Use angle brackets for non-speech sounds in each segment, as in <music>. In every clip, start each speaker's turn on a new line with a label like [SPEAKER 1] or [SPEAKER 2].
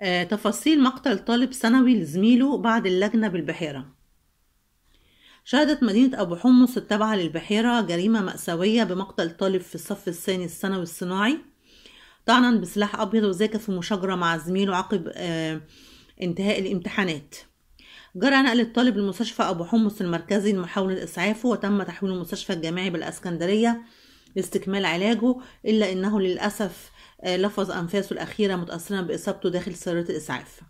[SPEAKER 1] آه، تفاصيل مقتل طالب ثانوي لزميله بعد اللجنة بالبحيرة شهدت مدينة أبو حمص التابعة للبحيرة جريمة مأساوية بمقتل طالب في الصف الثاني الثانوي الصناعي طعنا بسلاح أبيض وذاك في مشاجرة مع زميله عقب آه، انتهاء الامتحانات جرى نقل الطالب لمستشفى أبو حمص المركزي لمحاولة إسعافه وتم تحويله المستشفى الجامعي بالأسكندرية لاستكمال علاجه إلا أنه للأسف آه، لفظ أنفاسه الأخيرة متأثرا بإصابته داخل سيارة الإسعاف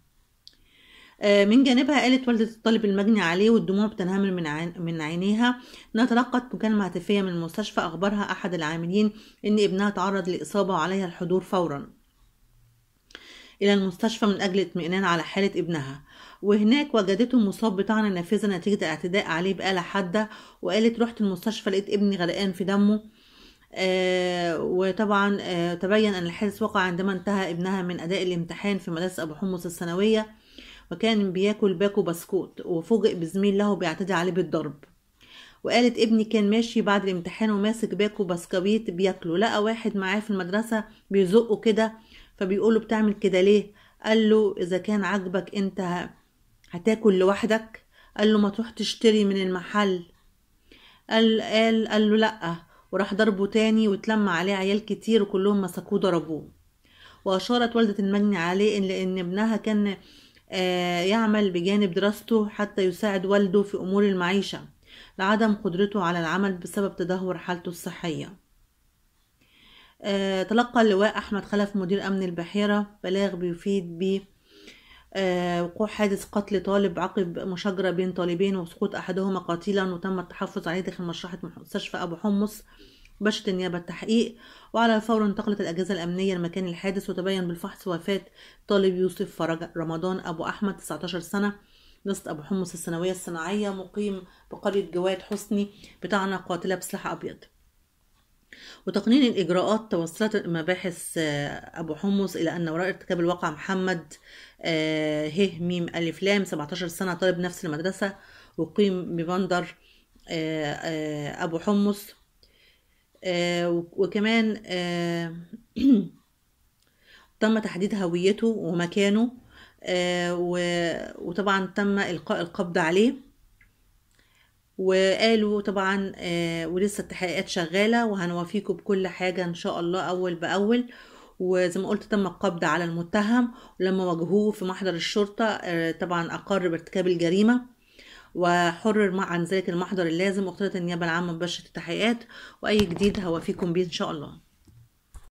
[SPEAKER 1] آه، من جانبها قالت والدة الطالب المجني عليه والدموع بتنهمل من من عينيها انها تلقت مكالمة هاتفية من المستشفى اخبرها احد العاملين ان ابنها تعرض لاصابة وعليها الحضور فورا الى المستشفى من اجل اطمئنان على حالة ابنها وهناك وجدته مصاب بطعنة نافذة نتيجة اعتداء عليه بآلة حادة وقالت رحت المستشفى لقيت ابني غرقان في دمه آه، وطبعا آه، تبين أن الحادث وقع عندما انتهى ابنها من أداء الامتحان في مدرسة أبو حمص الثانوية وكان بياكل باكو بسكوت وفوجئ بزميل له بيعتدي عليه بالضرب وقالت ابني كان ماشي بعد الامتحان وماسك باكو بسكويت بياكله لقى واحد معاه في المدرسة بيزقه كده فبيقوله بتعمل كده ليه قال له إذا كان عاجبك أنت هتاكل لوحدك قال له ما تروح تشتري من المحل قال قال قال له لأ وراح ضربه تاني واتلم عليه عيال كتير وكلهم مسكوه ضربوه وأشارت والدة المجني عليه إن لأن ابنها كان آه، يعمل بجانب دراسته حتى يساعد والده في أمور المعيشة لعدم قدرته على العمل بسبب تدهور حالته الصحية آه، تلقى اللواء أحمد خلف مدير أمن البحيرة بلاغ بيفيد بيه آه، وقوع حادث قتل طالب عقب مشاجرة بين طالبين وسقوط أحدهما قتيلا وتم التحفظ عليه داخل مشرحة مستشفى أبو حمص بشت النيابة التحقيق وعلى الفور انتقلت الأجهزة الأمنية لمكان الحادث وتبين بالفحص وفاة طالب يوسف فرج رمضان أبو أحمد 19 سنة نصت أبو حمص الثانوية الصناعية مقيم بقرية جواد حسني بتاعنا قاتلة بسلاح أبيض وتقنين الإجراءات توصلت مباحث آه، أبو حمص إلى أن وراء ارتكاب الواقع محمد آه، ه ميم ألف لام 17 سنة طالب نفس المدرسة وقيم ببندر آه، أبو حمص وكمان <clears throat> تم تحديد هويته ومكانه وطبعا تم إلقاء القبض عليه وقالوا طبعا آه، ولسه التحقيقات شغاله وهنوافيكم بكل حاجه ان شاء الله اول باول وزي ما قلت تم القبض على المتهم ولما واجهوه في محضر الشرطه آه، طبعا اقر بارتكاب الجريمه وحرر عن ذلك المحضر اللازم وقتلت النيابه العامه ببشره التحقيقات واي جديد هوافيكم بيه ان شاء الله